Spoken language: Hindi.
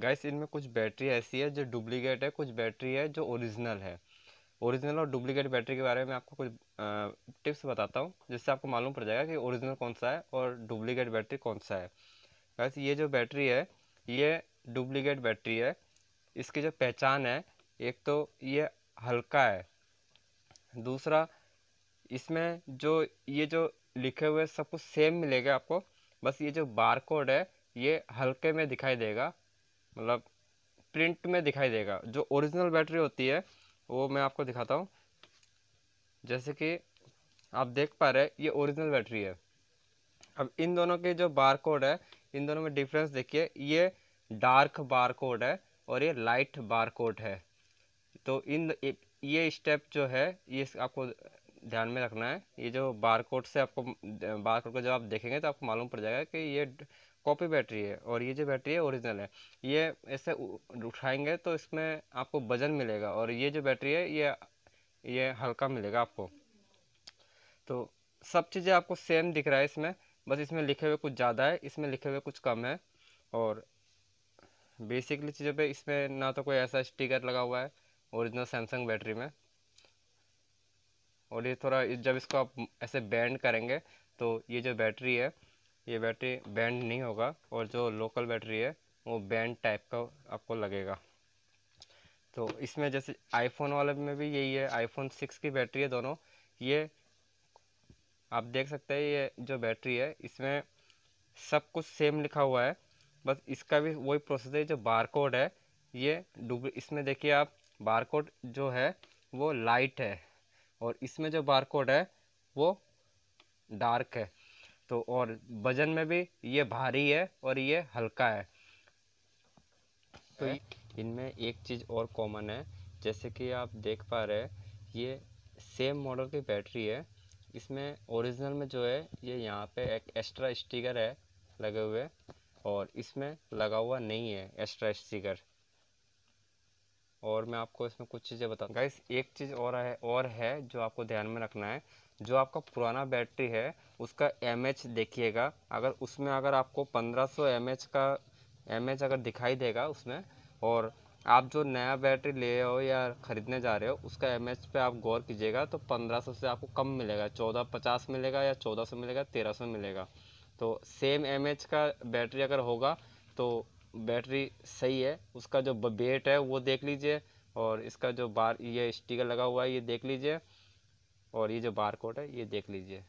गैस इनमें कुछ बैटरी ऐसी है जो डुप्लीकेट है कुछ बैटरी है जो ओरिजिनल है ओरिजिनल और डुप्लीकेट बैटरी के बारे में आपको कुछ टिप्स बताता हूँ जिससे आपको मालूम पड़ जाएगा कि ओरिजिनल कौन सा है और डुप्लीकेट बैटरी कौन सा है गैस ये जो बैटरी है ये डुप्लीकेट बैटरी है इसकी जो पहचान है एक तो ये हल्का है दूसरा इसमें जो ये जो लिखे हुए सब कुछ सेम मिलेगा आपको बस ये जो बार कोड है ये हल्के में दिखाई देगा मतलब प्रिंट में दिखाई देगा जो ओरिजिनल बैटरी होती है वो मैं आपको दिखाता हूँ जैसे कि आप देख पा रहे हैं ये ओरिजिनल बैटरी है अब इन दोनों के जो बार कोड है इन दोनों में डिफरेंस देखिए ये डार्क बार कोड है और ये लाइट बार कोड है तो इन ये स्टेप जो है ये आपको ध्यान में रखना है ये जो बार कोड से आपको बार कोड को जब आप देखेंगे तो आपको मालूम पड़ जाएगा कि ये कॉपी बैटरी है और ये जो बैटरी है ओरिजिनल है ये ऐसे उठाएंगे तो इसमें आपको वजन मिलेगा और ये जो बैटरी है ये ये हल्का मिलेगा आपको तो सब चीज़ें आपको सेम दिख रहा है इसमें बस इसमें लिखे हुए कुछ ज़्यादा है इसमें लिखे हुए कुछ कम है और बेसिकली चीज़ों पर इसमें ना तो कोई ऐसा स्टिकर लगा हुआ है ओरिजिनल सैमसंग बैटरी में और ये थोड़ा जब इसको आप ऐसे बैंड करेंगे तो ये जो बैटरी है ये बैटरी बैंड नहीं होगा और जो लोकल बैटरी है वो बैंड टाइप का आपको लगेगा तो इसमें जैसे आईफोन वाले में भी यही है आईफोन सिक्स की बैटरी है दोनों ये आप देख सकते हैं ये जो बैटरी है इसमें सब कुछ सेम लिखा हुआ है बस इसका भी वही प्रोसेस है जो बार कोड है ये डुब इसमें देखिए आप बार कोड जो है वो लाइट है और इसमें जो बार कोड है वो डार्क है तो और वजन में भी ये भारी है और ये हल्का है तो इनमें एक चीज़ और कॉमन है जैसे कि आप देख पा रहे हैं ये सेम मॉडल की बैटरी है इसमें ओरिजिनल में जो है ये यहाँ पे एक एक्स्ट्रा स्टिकर है लगे हुए और इसमें लगा हुआ नहीं है एक्स्ट्रा स्टिकर और मैं आपको इसमें कुछ चीज़ें बताऊँ गाइस एक चीज़ और है और है जो आपको ध्यान में रखना है जो आपका पुराना बैटरी है उसका एम देखिएगा अगर उसमें अगर आपको पंद्रह सौ का एम अगर दिखाई देगा उसमें और आप जो नया बैटरी ले हो या ख़रीदने जा रहे हो उसका एम एच पे आप गौर कीजिएगा तो 1500 से आपको कम मिलेगा चौदह पचास मिलेगा या 1400 मिलेगा 1300 मिलेगा तो सेम एम का बैटरी अगर होगा तो बैटरी सही है उसका जो वेट है वो देख लीजिए और इसका जो बार ये स्टिकर लगा हुआ है ये देख लीजिए और ये जो बार कोड है ये देख लीजिए